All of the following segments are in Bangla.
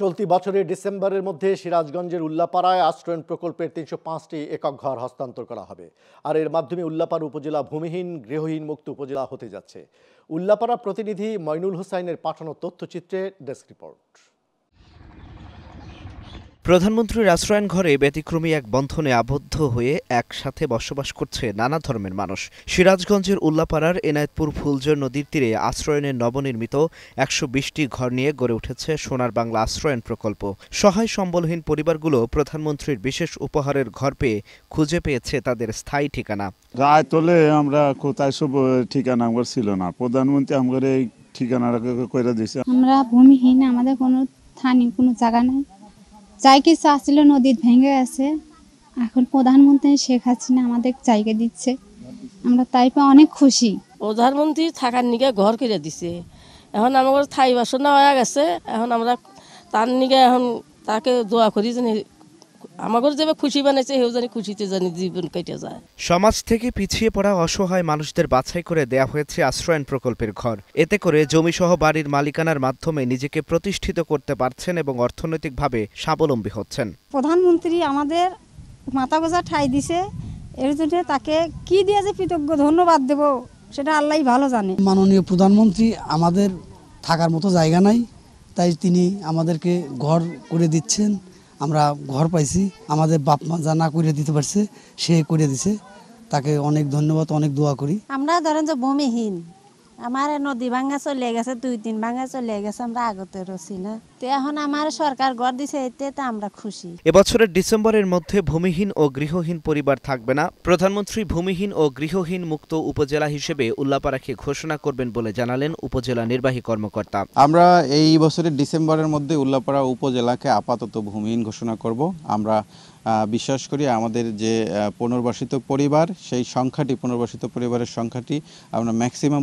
চলতি বছরের ডিসেম্বরের মধ্যে সিরাজগঞ্জের উল্লাপাড়ায় আশ্রয়ণ প্রকল্পের তিনশো পাঁচটি একক ঘর হস্তান্তর করা হবে আর এর মাধ্যমে উল্লাপাড়া উপজেলা ভূমিহীন গৃহহীন মুক্ত উপজেলা হতে যাচ্ছে উল্লাপাড়া প্রতিনিধি মইনুল হোসাইনের পাঠানো তথ্যচিত্রে ডেস্ক রিপোর্ট প্রধানমন্ত্রীর আশ্রয়ণ ঘরে ব্যতিক্রমী এক বন্ধনে আবদ্ধ হয়ে একসাথে বসবাস করছে নানা ধর্মের মানুষ সিরাজগঞ্জের উল্লাপাড়ার এনায়তপুর ফুলজোর নদীর তীরে আশ্রয়নের নবনির্মিত একশো বিশটি ঘর নিয়ে গড়ে উঠেছে সোনার বাংলা আশ্রয়ণ প্রকল্প সহায় সম্বলহীন পরিবারগুলো প্রধানমন্ত্রীর বিশেষ উপহারের ঘর পেয়ে খুঁজে পেয়েছে তাদের স্থায়ী ঠিকানা রায় তোলে আমরা কোথায় সব ঠিকানা আমার ছিল না প্রধানমন্ত্রী আমাদের এই ঠিকানা করে দিয়েছে আমরা ভূমিহীন আমাদের কোনো স্থানীয় কোনো জায়গা নাই চাই কিছু আসছিল নদীর ভেঙে গেছে এখন প্রধানমন্ত্রী শেখ হাসিনা আমাদের জায়গা দিচ্ছে আমরা তাই পেয়ে অনেক খুশি প্রধানমন্ত্রী থাকার নিগে ঘর করে দিছে এখন আমার থাই বাসনা হয়ে গেছে এখন আমরা তার নিগে এখন তাকে দোয়া করি যে আমাদের যে খুশি বানাইছে হেউ জানি খুশিতে জানি জীবন কেটে যায় সমাজ থেকে পিছিয়ে পড়া অসহায় মানুষদের বাছাই করে দেয়া হয়েছে আশ্রয়ন প্রকল্পের ঘর এতে করে জমি সহ বাড়ির মালিকানার মাধ্যমে নিজেকে প্রতিষ্ঠিত করতে পারছেন এবং অর্থনৈতিকভাবে স্বাবলম্বী হচ্ছেন প্রধানমন্ত্রী আমাদের মাথা গোজা ঠাই দিছে এর জন্য তাকে কি দিয়ে যে কৃতজ্ঞ ধন্যবাদ দেব সেটা আল্লাহ ভালো জানে মাননীয় প্রধানমন্ত্রী আমাদের থাকার মতো জায়গা নাই তাই তিনি আমাদেরকে ঘর করে দিচ্ছেন আমরা ঘর পাইছি আমাদের বাপ মা যা না করে দিতে পারছে সে করে দিছে তাকে অনেক ধন্যবাদ অনেক দোয়া করি আমরা ধরেন যে ভূমিহীন আমার নদী ভাঙ্গা চলে গেছে দুই দিন ভাঙ্গা চলে গেছে আমরা আগতে রসি না তো এখন আমার সরকার গড় দিছে এতে তো আমরা খুশি এবছরের ডিসেম্বরের মধ্যে ভূমিহীন ও গৃহহীন পরিবার থাকবে না প্রধানমন্ত্রী ভূমিহীন ও গৃহহীন মুক্ত উপজেলা হিসেবে উল্লাপাড়াকে ঘোষণা করবেন বলে জানালেন উপজেলা নির্বাহী কর্মকর্তা আমরা এই বছরের ডিসেম্বরের মধ্যে উল্লাপাড়া উপজেলাকে আপাতত ভূমিহীন ঘোষণা করব আমরা বিশ্বাস করি আমাদের যে পুনর্বাসিত পরিবার সেই সংখ্যাটি পুনর্বাসিত পরিবারের সংখ্যাটি আমরা ম্যাক্সিমাম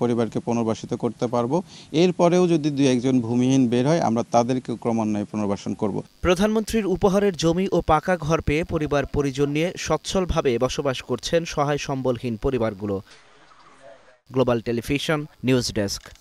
পরিবারকে পুনর্বাসিত করতে পারবো এরপরেও যদি দু একজন ভূমিহীন বের হয় আমরা তাদেরকে ক্রমান্বয়ে পুনর্বাসন করব প্রধানমন্ত্রীর উপহারের জমি ও পাকা ঘর পেয়ে পরিবার পরিজন নিয়ে সচ্ছলভাবে বসবাস করছেন সহায় সম্বলহীন পরিবারগুলো গ্লোবাল টেলিভিশন নিউজ ডেস্ক